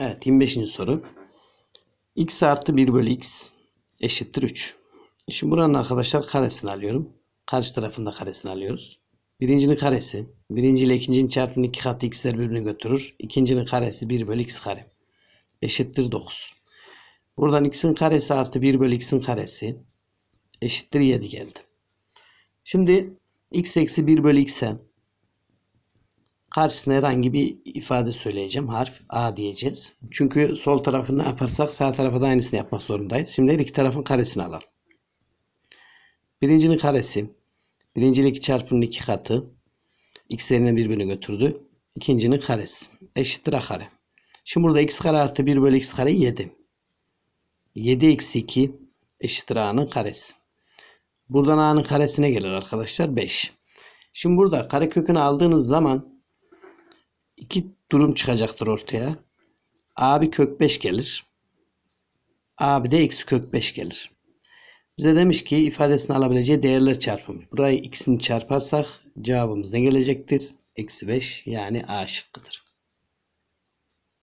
Evet 25. soru. x artı 1 bölü x eşittir 3. Şimdi buranın arkadaşlar karesini alıyorum. Karşı tarafında karesini alıyoruz. Birincinin karesi. Birinci ile ikincinin çarpımının iki katı x'ler birbirini götürür. İkincinin karesi 1 bölü x kare. Eşittir 9. Buradan x'in karesi artı 1 bölü x'in karesi eşittir 7 geldi. Şimdi x eksi 1 bölü x'e karşısına herhangi bir ifade söyleyeceğim. Harf A diyeceğiz. Çünkü sol tarafı ne yaparsak sağ tarafa da aynısını yapmak zorundayız. Şimdi her iki tarafın karesini alalım. Birincinin karesi. Birincilik 2 iki katı. X'lerine birbirini götürdü. İkincinin karesi. Eşittir A kare. Şimdi burada x kare artı 1 bölü x kare 7. 7 eksi 2 eşittir A'nın karesi. Buradan A'nın karesine gelir arkadaşlar 5. Şimdi burada kare kökünü aldığınız zaman iki durum çıkacaktır ortaya. A bir kök 5 gelir. A bir de eksi kök 5 gelir. Bize demiş ki ifadesini alabileceği değerler çarpımı. Burayı x'ini çarparsak cevabımız ne gelecektir? Eksi 5 yani A şıkkıdır.